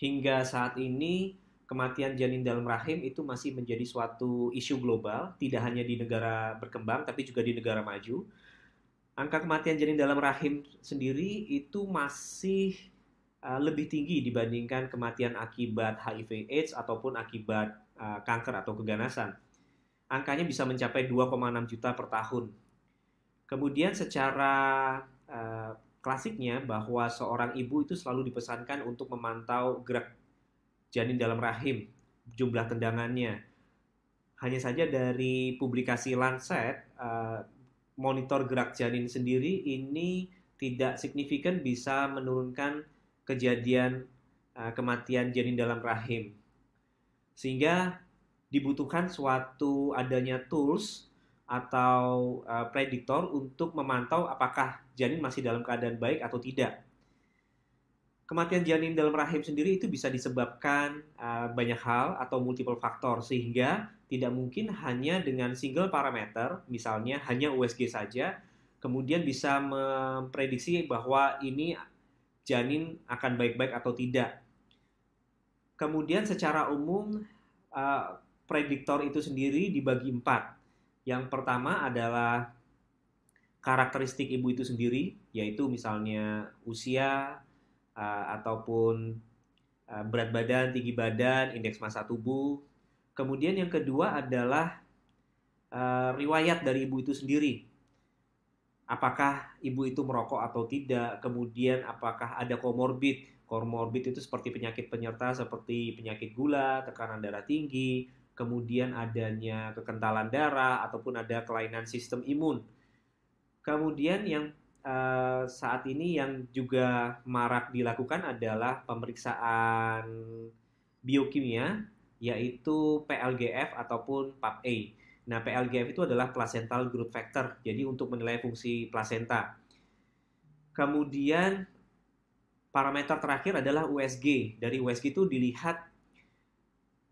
hingga saat ini kematian janin dalam rahim itu masih menjadi suatu isu global, tidak hanya di negara berkembang tapi juga di negara maju. Angka kematian janin dalam rahim sendiri itu masih eh, lebih tinggi dibandingkan kematian akibat HIV AIDS ataupun akibat eh, kanker atau keganasan. Angkanya bisa mencapai 2,6 juta per tahun. Kemudian secara eh, klasiknya bahwa seorang ibu itu selalu dipesankan untuk memantau gerak janin dalam rahim, jumlah tendangannya. Hanya saja dari publikasi Lancet, eh, monitor gerak janin sendiri ini tidak signifikan bisa menurunkan kejadian eh, kematian janin dalam rahim. Sehingga dibutuhkan suatu adanya tools atau uh, eh, prediktor untuk memantau apakah janin masih dalam keadaan baik atau tidak. Kematian janin dalam rahim sendiri itu bisa disebabkan uh, banyak hal atau multiple faktor sehingga tidak mungkin hanya dengan single parameter, misalnya hanya USG saja, kemudian bisa memprediksi bahwa ini janin akan baik-baik atau tidak. Kemudian secara umum uh, eh, prediktor itu sendiri dibagi empat yang pertama adalah karakteristik ibu itu sendiri, yaitu misalnya usia uh, ataupun uh, berat badan, tinggi badan, indeks massa tubuh. Kemudian yang kedua adalah uh, riwayat dari ibu itu sendiri. Apakah ibu itu merokok atau tidak? Kemudian apakah ada komorbid? Komorbid itu seperti penyakit penyerta seperti penyakit gula, tekanan darah tinggi, kemudian adanya kekentalan darah ataupun ada kelainan sistem imun. Kemudian yang eh, saat ini yang juga marak dilakukan adalah pemeriksaan biokimia yaitu PLGF ataupun PAPA. Nah, PLGF itu adalah placental growth factor, jadi untuk menilai fungsi plasenta. Kemudian parameter terakhir adalah USG. Dari USG itu dilihat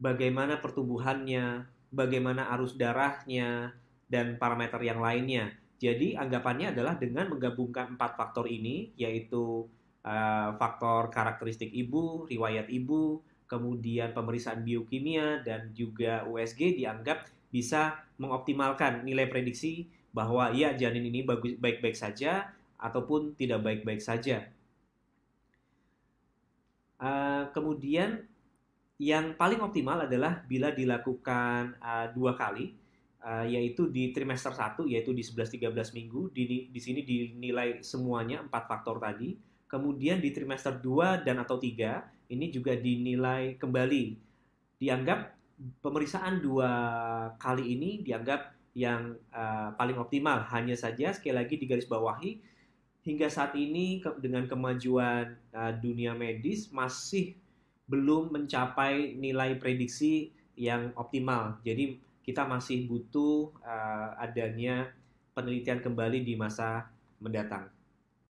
bagaimana pertumbuhannya, bagaimana arus darahnya, dan parameter yang lainnya. Jadi anggapannya adalah dengan menggabungkan empat faktor ini, yaitu uh, faktor karakteristik ibu, riwayat ibu, kemudian pemeriksaan biokimia, dan juga USG dianggap bisa mengoptimalkan nilai prediksi bahwa ya janin ini baik-baik saja ataupun tidak baik-baik saja. Uh, kemudian yang paling optimal adalah bila dilakukan uh, dua kali, uh, yaitu di trimester 1, yaitu di 11-13 minggu. Di, di sini dinilai semuanya empat faktor tadi. Kemudian di trimester 2 dan atau 3, ini juga dinilai kembali. Dianggap pemeriksaan dua kali ini dianggap yang uh, paling optimal. Hanya saja sekali lagi digarisbawahi, hingga saat ini ke, dengan kemajuan uh, dunia medis masih belum mencapai nilai prediksi yang optimal. Jadi kita masih butuh uh, adanya penelitian kembali di masa mendatang.